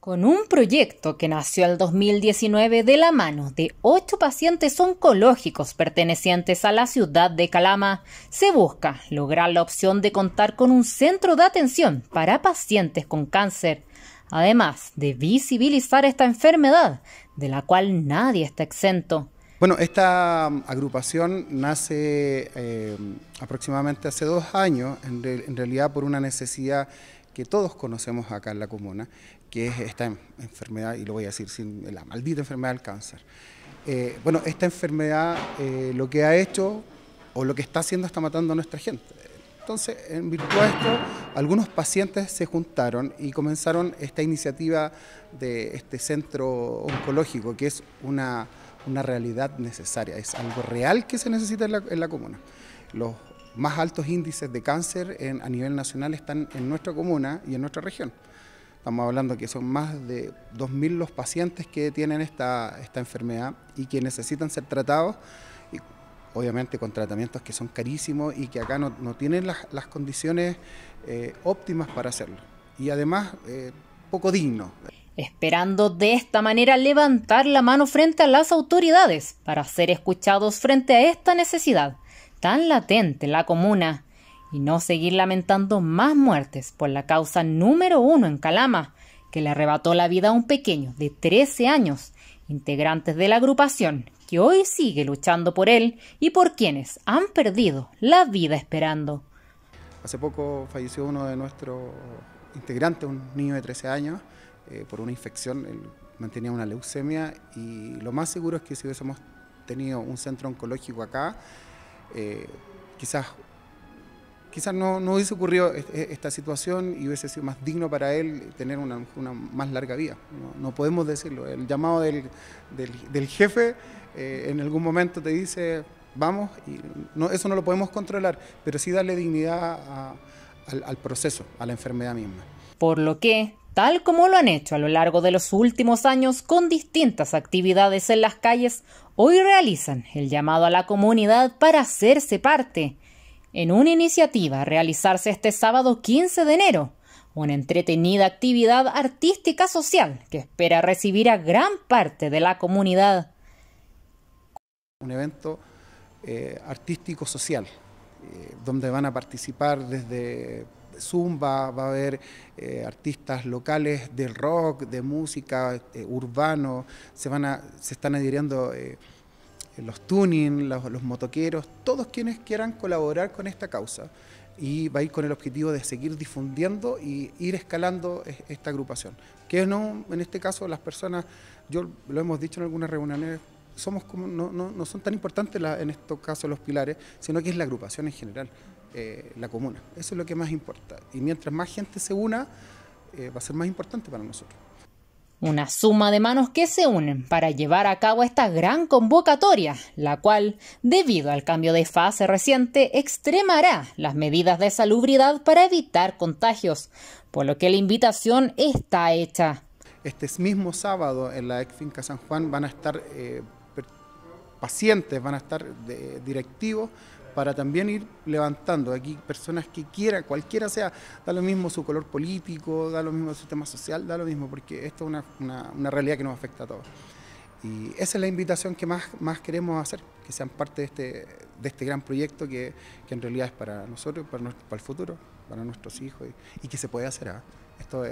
Con un proyecto que nació el 2019 de la mano de ocho pacientes oncológicos pertenecientes a la ciudad de Calama, se busca lograr la opción de contar con un centro de atención para pacientes con cáncer, además de visibilizar esta enfermedad, de la cual nadie está exento. Bueno, esta um, agrupación nace eh, aproximadamente hace dos años, en realidad por una necesidad que todos conocemos acá en la comuna, que es esta enfermedad, y lo voy a decir sin la maldita enfermedad del cáncer. Eh, bueno, esta enfermedad eh, lo que ha hecho o lo que está haciendo está matando a nuestra gente. Entonces, en virtud de esto, algunos pacientes se juntaron y comenzaron esta iniciativa de este centro oncológico, que es una una realidad necesaria, es algo real que se necesita en la, comuna. Los más altos índices de cáncer en, a nivel nacional están en nuestra comuna y en nuestra región. Estamos hablando que son más de 2.000 los pacientes que tienen esta, esta enfermedad y que necesitan ser tratados, y obviamente con tratamientos que son carísimos y que acá no, tienen las, condiciones eh, óptimas para hacerlo. Y además, eh, poco digno esperando de esta manera levantar la mano frente a las autoridades para ser escuchados frente a esta necesidad tan latente en la comuna y no seguir lamentando más muertes por la causa número uno en Calama, que le arrebató la vida a un pequeño de 13 años, integrantes de la agrupación, que hoy sigue luchando por él y por quienes han perdido la vida esperando. Hace poco falleció uno de nuestros integrantes, un niño de 13 años, eh, por una infección, él mantenía una leucemia y lo más seguro es que si hubiésemos tenido un centro oncológico acá, eh, quizás, quizás no, hubiese ocurrido esta situación y hubiese sido más digno para él tener una, más larga vida. No, podemos decirlo. El llamado del, jefe eh, en algún momento te dice, vamos, y eso no lo podemos controlar, pero sí darle dignidad al proceso, a la enfermedad misma por lo que, tal como lo han hecho a lo largo de los últimos años con distintas actividades en las calles, hoy realizan el llamado a la comunidad para hacerse parte. En una iniciativa a realizarse este sábado 15 de enero, una entretenida actividad artística social que espera recibir a gran parte de la comunidad. Un evento eh, artístico social, eh, donde van a participar desde zumba, va a haber eh, artistas locales de rock, de música, eh, urbano, se, van a, se están adhiriendo eh, los tuning, los, los motoqueros, todos quienes quieran colaborar con esta causa y va a ir con el objetivo de seguir difundiendo y ir escalando esta agrupación. Que no, en este caso, las personas, yo lo hemos dicho en algunas reuniones somos como, no, son tan importantes en estos casos los pilares, sino que es la agrupación en general, eh, la comuna. Eso es lo que más importa. Y mientras más gente se una, eh, va a ser más importante para nosotros. Una suma de manos que se unen para llevar a cabo esta gran convocatoria, la cual, debido al cambio de fase reciente, extremará las medidas de salubridad para evitar contagios, por lo que la invitación está hecha. Este mismo sábado en la ex finca San Juan van a estar eh, pacientes, van a estar directivos para también ir levantando aquí personas que quieran, cualquiera sea, da lo mismo su color político, da lo mismo su sistema social, da lo mismo, porque esto es una, realidad que nos afecta a todos. Y esa es la invitación que más, más queremos hacer, que sean parte de este, de este gran proyecto que, en realidad es para nosotros, para, el futuro, para nuestros hijos y, que se puede hacer. ¿eh? esto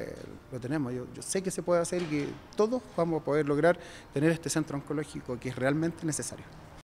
lo tenemos. Yo, yo, sé que se puede hacer y que todos vamos a poder lograr tener este centro oncológico que es realmente necesario.